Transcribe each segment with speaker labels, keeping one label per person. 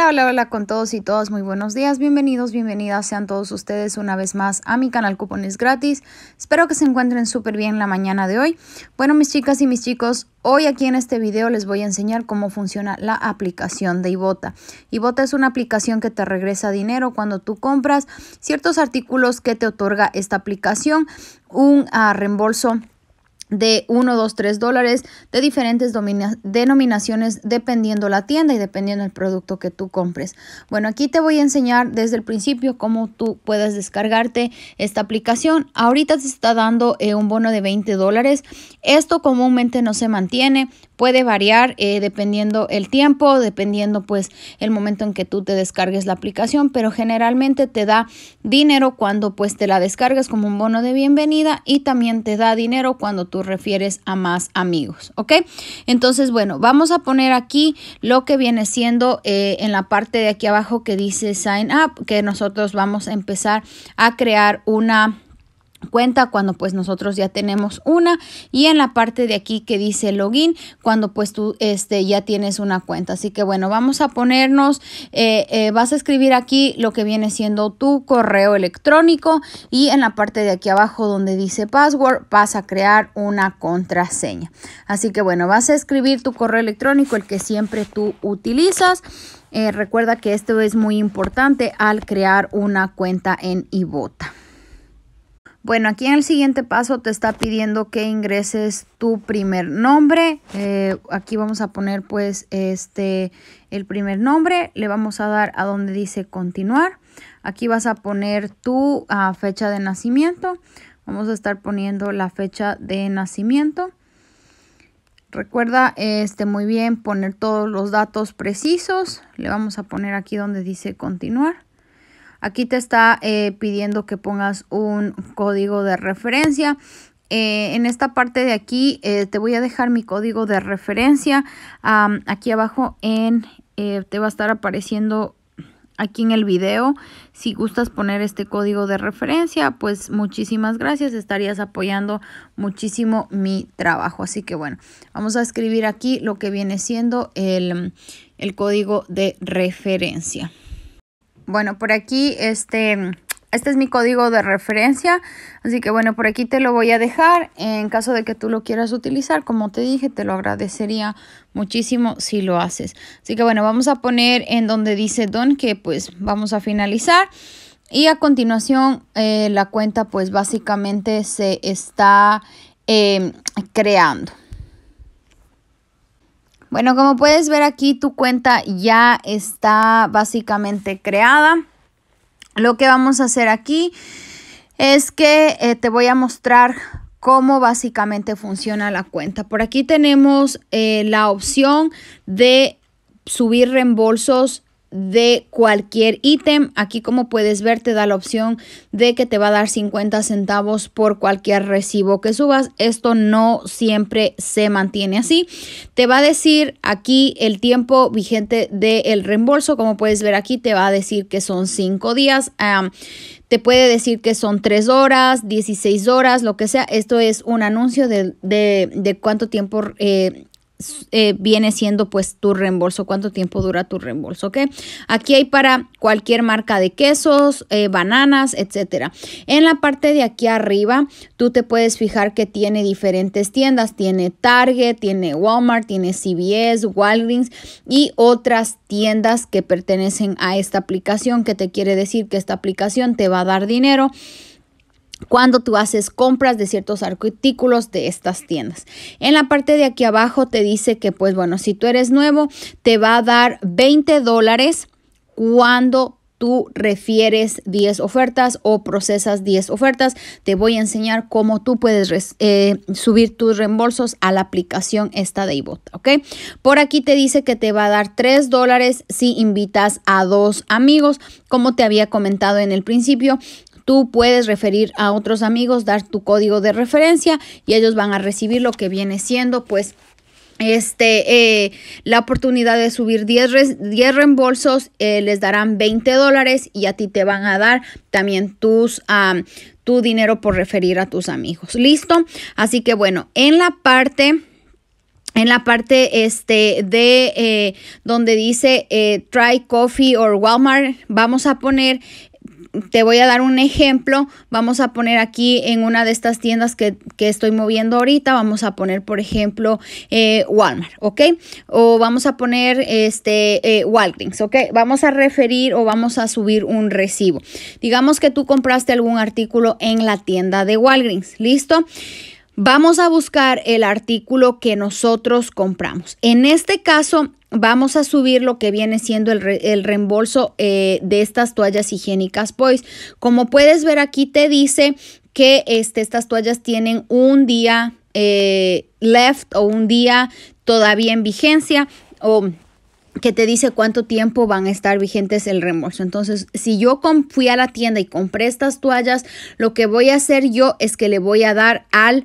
Speaker 1: Hola, hola, hola con todos y todas, muy buenos días, bienvenidos, bienvenidas sean todos ustedes una vez más a mi canal Cupones Gratis. Espero que se encuentren súper bien la mañana de hoy. Bueno, mis chicas y mis chicos, hoy aquí en este video les voy a enseñar cómo funciona la aplicación de Ibota. Ibota es una aplicación que te regresa dinero cuando tú compras ciertos artículos que te otorga esta aplicación, un ah, reembolso de 1, 2, 3 dólares de diferentes denominaciones dependiendo la tienda y dependiendo el producto que tú compres. Bueno, aquí te voy a enseñar desde el principio cómo tú puedes descargarte esta aplicación. Ahorita se está dando eh, un bono de 20 dólares. Esto comúnmente no se mantiene puede variar eh, dependiendo el tiempo, dependiendo pues el momento en que tú te descargues la aplicación, pero generalmente te da dinero cuando pues te la descargas como un bono de bienvenida y también te da dinero cuando tú refieres a más amigos, ¿ok? Entonces, bueno, vamos a poner aquí lo que viene siendo eh, en la parte de aquí abajo que dice sign up, que nosotros vamos a empezar a crear una cuenta cuando pues nosotros ya tenemos una y en la parte de aquí que dice login cuando pues tú este ya tienes una cuenta así que bueno vamos a ponernos eh, eh, vas a escribir aquí lo que viene siendo tu correo electrónico y en la parte de aquí abajo donde dice password vas a crear una contraseña así que bueno vas a escribir tu correo electrónico el que siempre tú utilizas eh, recuerda que esto es muy importante al crear una cuenta en Ibota bueno, aquí en el siguiente paso te está pidiendo que ingreses tu primer nombre. Eh, aquí vamos a poner pues este el primer nombre. Le vamos a dar a donde dice continuar. Aquí vas a poner tu ah, fecha de nacimiento. Vamos a estar poniendo la fecha de nacimiento. Recuerda este, muy bien poner todos los datos precisos. Le vamos a poner aquí donde dice continuar. Aquí te está eh, pidiendo que pongas un código de referencia. Eh, en esta parte de aquí eh, te voy a dejar mi código de referencia. aquí abajo en te va a estar apareciendo aquí en el video. Si gustas poner este código de referencia, pues muchísimas gracias. Estarías apoyando muchísimo mi trabajo. Así que bueno, vamos a escribir aquí lo que viene siendo el código de referencia. Bueno, por aquí este, este es mi código de referencia, así que bueno, por aquí te lo voy a dejar. En caso de que tú lo quieras utilizar, como te dije, te lo agradecería muchísimo si lo haces. Así que bueno, vamos a poner en donde dice don que pues vamos a finalizar. Y a continuación eh, la cuenta pues básicamente se está eh, creando. Bueno, como puedes ver aquí, tu cuenta ya está básicamente creada. Lo que vamos a hacer aquí es que eh, te voy a mostrar cómo básicamente funciona la cuenta. Por aquí tenemos eh, la opción de subir reembolsos de cualquier ítem. Aquí como puedes ver te da la opción de que te va a dar 50 centavos por cualquier recibo que subas. Esto no siempre se mantiene así. Te va a decir aquí el tiempo vigente del el reembolso. Como puedes ver aquí te va a decir que son 5 días. te puede decir que son 3 horas, 16 horas, lo que sea. Esto es un anuncio de, de, de cuánto tiempo eh, eh, viene siendo pues tu reembolso, cuánto tiempo dura tu reembolso, ¿ok? Aquí hay para cualquier marca de quesos, eh, bananas, etcétera. En la parte de aquí arriba, tú te puedes fijar que tiene diferentes tiendas, tiene Target, tiene Walmart, tiene CVS, Walgreens y otras tiendas que pertenecen a esta aplicación, que te quiere decir que esta aplicación te va a dar dinero cuando tú haces compras de ciertos artículos de estas tiendas. En la parte de aquí abajo te dice que, pues bueno, si tú eres nuevo, te va a dar 20 dólares cuando tú refieres 10 ofertas o procesas 10 ofertas. Te voy a enseñar cómo tú puedes eh, subir tus reembolsos a la aplicación esta de iBot, ¿ok? Por aquí te dice que te va a dar 3 dólares si invitas a dos amigos. Como te había comentado en el principio, Tú puedes referir a otros amigos, dar tu código de referencia y ellos van a recibir lo que viene siendo pues este, eh, la oportunidad de subir 10, reembolsos, eh, les darán 20 dólares y a ti te van a dar también tus, tu dinero por referir a tus amigos. ¿Listo? Así que bueno, en la parte... En la parte este de eh, donde dice try coffee or Walmart, vamos a poner te voy a dar un ejemplo. Vamos a poner aquí en una de estas tiendas que, estoy moviendo ahorita, vamos a poner, por ejemplo, eh, Walmart, ¿ok? O vamos a poner este eh, Walgreens, ¿ok? Vamos a referir o vamos a subir un recibo. Digamos que tú compraste algún artículo en la tienda de Walgreens, ¿listo? Vamos a buscar el artículo que nosotros compramos. En este caso, vamos a subir lo que viene siendo el, reembolso eh, de estas toallas higiénicas Boys. Como puedes ver aquí te dice que este, estas toallas tienen un día eh, left o un día todavía en vigencia o que te dice cuánto tiempo van a estar vigentes el reembolso. Entonces, si yo fui a la tienda y compré estas toallas, lo que voy a hacer yo es que le voy a dar al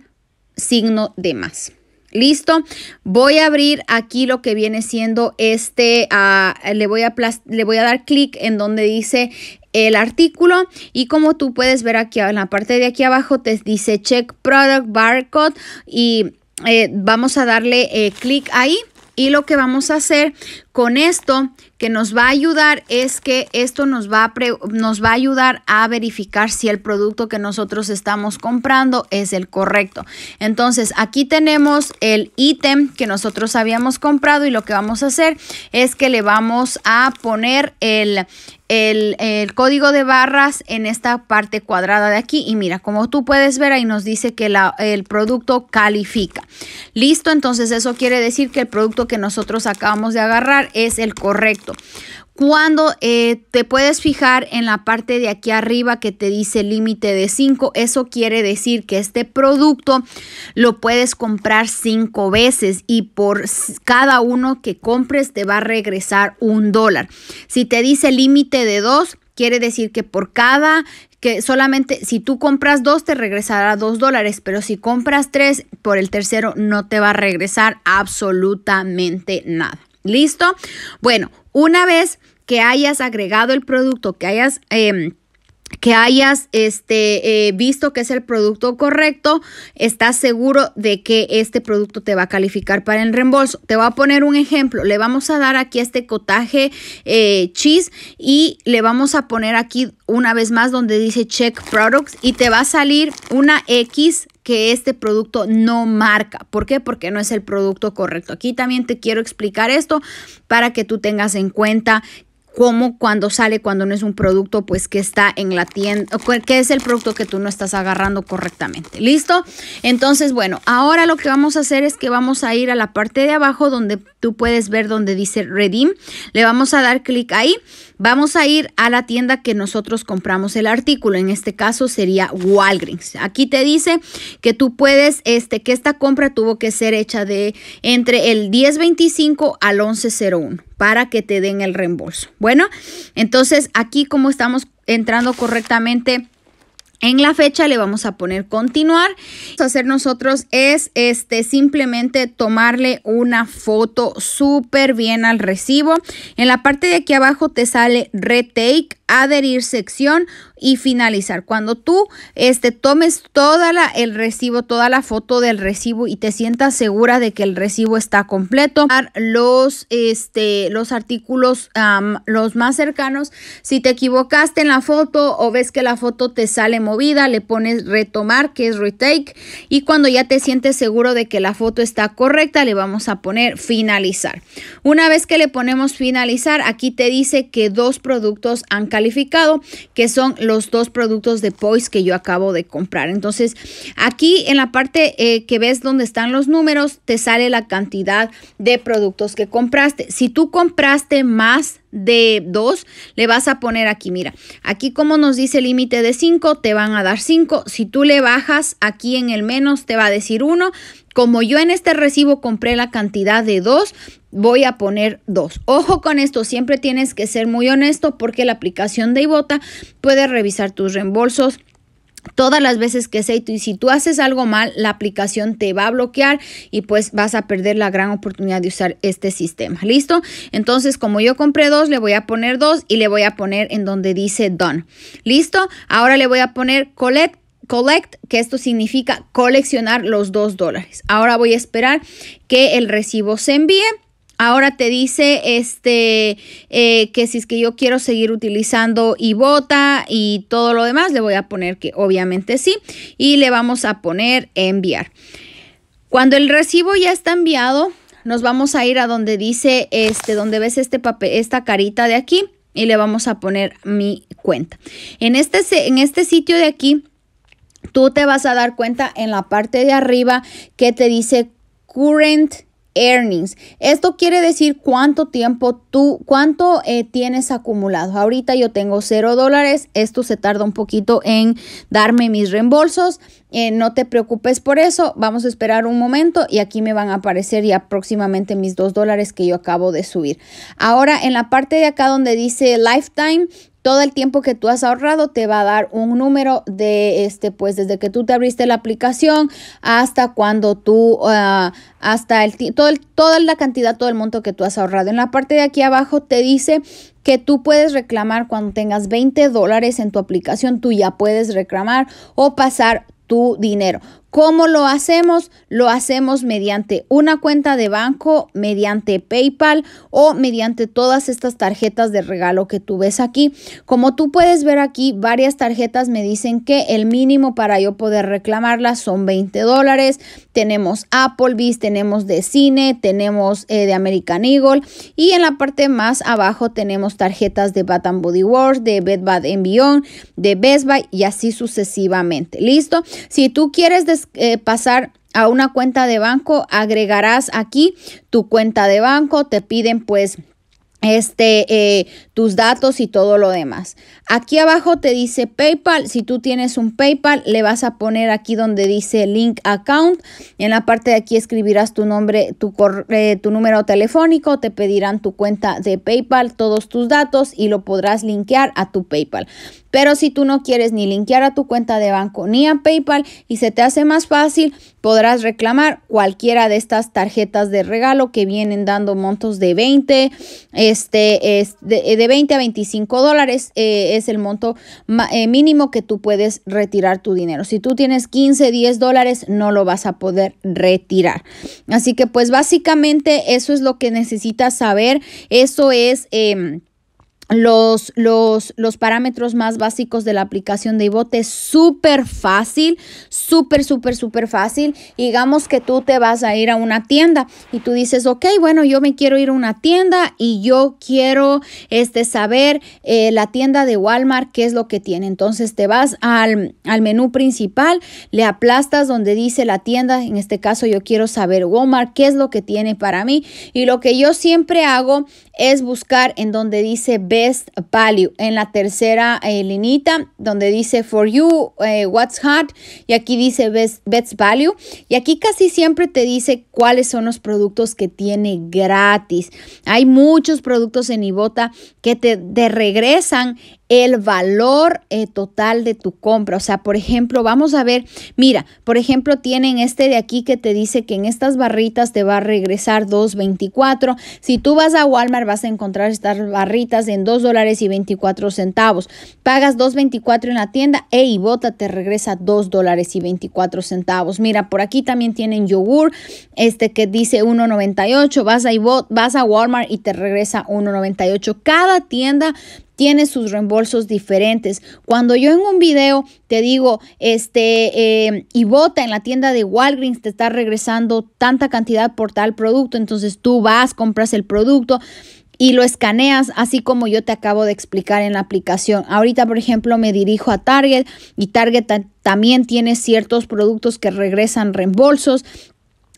Speaker 1: signo de más. Listo, voy a abrir aquí lo que viene siendo este, ah, le, voy a le voy a dar clic en donde dice el artículo y como tú puedes ver aquí en la parte de aquí abajo te dice check product barcode y eh, vamos a darle eh, clic ahí y lo que vamos a hacer con esto que nos va a ayudar es que esto nos va, a nos va a ayudar a verificar si el producto que nosotros estamos comprando es el correcto. Entonces aquí tenemos el ítem que nosotros habíamos comprado y lo que vamos a hacer es que le vamos a poner el, código de barras en esta parte cuadrada de aquí y mira como tú puedes ver ahí nos dice que el producto califica listo entonces eso quiere decir que el producto que nosotros acabamos de agarrar es el correcto cuando eh, te puedes fijar en la parte de aquí arriba que te dice límite de 5, eso quiere decir que este producto lo puedes comprar 5 veces y por cada uno que compres te va a regresar un dólar. Si te dice límite de 2, quiere decir que por cada que solamente si tú compras dos te regresará dos dólares, pero si compras tres por el tercero no te va a regresar absolutamente nada. ¿Listo? Bueno, una vez que hayas agregado el producto, que hayas... Em, que hayas este, eh, visto que es el producto correcto, estás seguro de que este producto te va a calificar para el reembolso. Te voy a poner un ejemplo. Le vamos a dar aquí este cotaje eh, cheese y le vamos a poner aquí una vez más donde dice check products y te va a salir una X que este producto no marca. ¿Por qué? Porque no es el producto correcto. Aquí también te quiero explicar esto para que tú tengas en cuenta cómo, cuando sale, cuando no es un producto, pues que está en la tienda, que es el producto que tú no estás agarrando correctamente. ¿Listo? Entonces, bueno, ahora lo que vamos a hacer es que vamos a ir a la parte de abajo donde tú puedes ver donde dice redeem. Le vamos a dar clic ahí Vamos a ir a la tienda que nosotros compramos el artículo. En este caso sería Walgreens. Aquí te dice que tú puedes, este, que esta compra tuvo que ser hecha de entre el 1025 al 1101 para que te den el reembolso. Bueno, entonces aquí como estamos entrando correctamente en la fecha le vamos a poner continuar. Vamos a hacer nosotros es este simplemente tomarle una foto súper bien al recibo. En la parte de aquí abajo te sale retake, adherir sección y finalizar. Cuando tú este, tomes toda la, el recibo, toda la foto del recibo y te sientas segura de que el recibo está completo, los, este, los artículos los más cercanos. Si te equivocaste en la foto o ves que la foto te sale movida, le pones retomar, que es retake. Y cuando ya te sientes seguro de que la foto está correcta, le vamos a poner finalizar. Una vez que le ponemos finalizar, aquí te dice que dos productos han calificado, que son los dos productos de POIS que yo acabo de comprar. Entonces, aquí en la parte eh, que ves donde están los números, te sale la cantidad de productos que compraste. Si tú compraste más de dos, le vas a poner aquí, mira, aquí como nos dice límite de cinco, te van a dar cinco. Si tú le bajas aquí en el menos, te va a decir uno como yo en este recibo compré la cantidad de dos, voy a poner dos. Ojo con esto, siempre tienes que ser muy honesto porque la aplicación de Ibota puede revisar tus reembolsos todas las veces que sé y si tú haces algo mal, la aplicación te va a bloquear y pues vas a perder la gran oportunidad de usar este sistema. ¿Listo? Entonces, como yo compré dos, le voy a poner dos y le voy a poner en donde dice done. ¿Listo? Ahora le voy a poner collect collect, que esto significa coleccionar los dos dólares. Ahora voy a esperar que el recibo se envíe. Ahora te dice este eh, que si es que yo quiero seguir utilizando Ibota y todo lo demás, le voy a poner que obviamente sí y le vamos a poner enviar. Cuando el recibo ya está enviado, nos vamos a ir a donde dice este, donde ves este papel, esta carita de aquí y le vamos a poner mi cuenta. En este, en este sitio de aquí tú te vas a dar cuenta en la parte de arriba que te dice current earnings. Esto quiere decir cuánto tiempo tú, cuánto eh, tienes acumulado. Ahorita yo tengo cero dólares. Esto se tarda un poquito en darme mis reembolsos. Eh, no te preocupes por eso. Vamos a esperar un momento y aquí me van a aparecer ya próximamente mis dos dólares que yo acabo de subir. Ahora en la parte de acá donde dice lifetime, todo el tiempo que tú has ahorrado te va a dar un número de este pues desde que tú te abriste la aplicación hasta cuando tú ah, hasta el, todo toda la cantidad todo el monto que tú has ahorrado en la parte de aquí abajo te dice que tú puedes reclamar cuando tengas 20 dólares en tu aplicación tú ya puedes reclamar o pasar tu dinero ¿Cómo lo hacemos? Lo hacemos mediante una cuenta de banco, mediante PayPal o mediante todas estas tarjetas de regalo que tú ves aquí. Como tú puedes ver aquí, varias tarjetas me dicen que el mínimo para yo poder reclamarlas son 20 dólares. Tenemos Applebee's, tenemos de cine, tenemos eh, de American Eagle y en la parte más abajo tenemos tarjetas de Bath Body Works, de Bed Bath Beyond, de Best Buy y así sucesivamente. ¿Listo? Si tú quieres eh, pasar a una cuenta de banco, agregarás aquí tu cuenta de banco, te piden pues este, eh, tus datos y todo lo demás. Aquí abajo te dice PayPal. Si tú tienes un PayPal, le vas a poner aquí donde dice Link Account. En la parte de aquí escribirás tu nombre, tu, correo eh, tu número telefónico, te pedirán tu cuenta de PayPal, todos tus datos y lo podrás linkear a tu PayPal. Pero si tú no quieres ni linkear a tu cuenta de banco ni a PayPal y se te hace más fácil, podrás reclamar cualquiera de estas tarjetas de regalo que vienen dando montos de 20, este, es de, eh, a 25 dólares eh, es el monto eh, mínimo que tú puedes retirar tu dinero. Si tú tienes 15, 10 dólares, no lo vas a poder retirar. Así que pues básicamente eso es lo que necesitas saber. Eso es... Em, los, los, parámetros más básicos de la aplicación de iBote es súper fácil, súper, súper, súper fácil. Digamos que tú te vas a ir a una tienda y tú dices, ok, bueno, yo me quiero ir a una tienda y yo quiero este, saber eh, la tienda de Walmart, qué es lo que tiene. Entonces te vas al, al menú principal, le aplastas donde dice la tienda, en este caso yo quiero saber Walmart, qué es lo que tiene para mí. Y lo que yo siempre hago es buscar en donde dice Best Value, en la tercera eh, linita, donde dice For You, eh, What's Hot, y aquí dice best, best Value. Y aquí casi siempre te dice cuáles son los productos que tiene gratis. Hay muchos productos en Ibota que te, te regresan el valor eh, total de tu compra. O sea, por ejemplo, vamos a ver, mira, por ejemplo, tienen este de aquí que te dice que en estas barritas te va a regresar 2.24. Si tú vas a Walmart vas a encontrar estas barritas en $2.24. dólares y 24 centavos. Pagas 2.24 en la tienda e Ibota te regresa $2.24. dólares y centavos. Mira, por aquí también tienen yogur, este que dice 1.98. Vas a vas a Walmart y te regresa 1.98. Cada tienda tiene sus reembolsos diferentes. Cuando yo en un video te digo, este, eh, y bota en la tienda de Walgreens te está regresando tanta cantidad por tal producto, entonces tú vas, compras el producto y lo escaneas así como yo te acabo de explicar en la aplicación. Ahorita, por ejemplo, me dirijo a Target y Target también tiene ciertos productos que regresan reembolsos.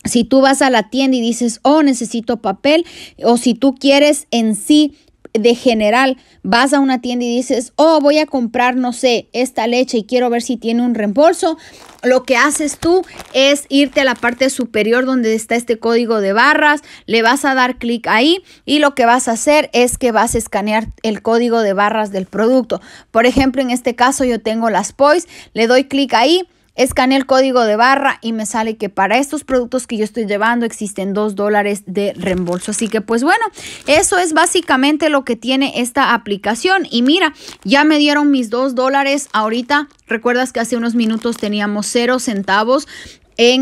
Speaker 1: Si tú vas a la tienda y dices, oh, necesito papel, o si tú quieres en sí de general vas a una tienda y dices, oh, voy a comprar, no sé, esta leche y quiero ver si tiene un reembolso, lo que haces tú es irte a la parte superior donde está este código de barras, le vas a dar clic ahí y lo que vas a hacer es que vas a escanear el código de barras del producto. Por ejemplo, en este caso yo tengo las POIS, le doy clic ahí Escaneé el código de barra y me sale que para estos productos que yo estoy llevando existen 2 dólares de reembolso. Así que pues bueno, eso es básicamente lo que tiene esta aplicación. Y mira, ya me dieron mis 2 dólares ahorita. Recuerdas que hace unos minutos teníamos 0 centavos eh,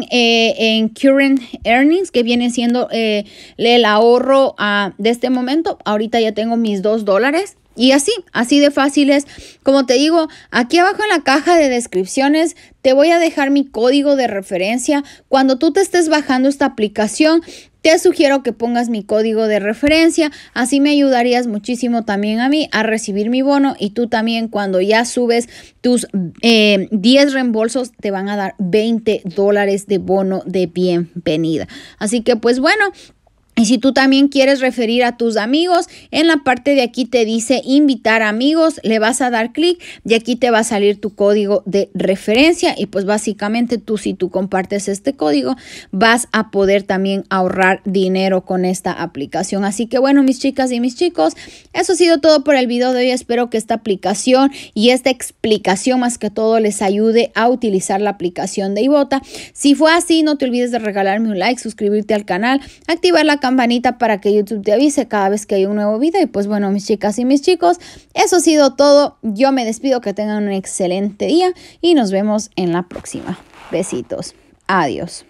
Speaker 1: en, current earnings, que viene siendo eh, el ahorro ah, de este momento. Ahorita ya tengo mis 2 dólares. Y así, así de fácil es. Como te digo, aquí abajo en la caja de descripciones te voy a dejar mi código de referencia. Cuando tú te estés bajando esta aplicación, te sugiero que pongas mi código de referencia, así me ayudarías muchísimo también a mí a recibir mi bono y tú también cuando ya subes tus 10 eh, reembolsos te van a dar 20 dólares de bono de bienvenida. Así que pues bueno, y si tú también quieres referir a tus amigos, en la parte de aquí te dice invitar amigos, le vas a dar clic y aquí te va a salir tu código de referencia y pues básicamente tú si tú compartes este código vas a poder también ahorrar dinero con esta aplicación. Así que bueno, mis chicas y mis chicos, eso ha sido todo por el video de hoy. Espero que esta aplicación y esta explicación más que todo les ayude a utilizar la aplicación de Ibota. Si fue así, no te olvides de regalarme un like, suscribirte al canal, activar la campanita campanita para que YouTube te avise cada vez que hay un nuevo video. Y pues bueno, mis chicas y mis chicos, eso ha sido todo. Yo me despido, que tengan un excelente día y nos vemos en la próxima. Besitos. Adiós.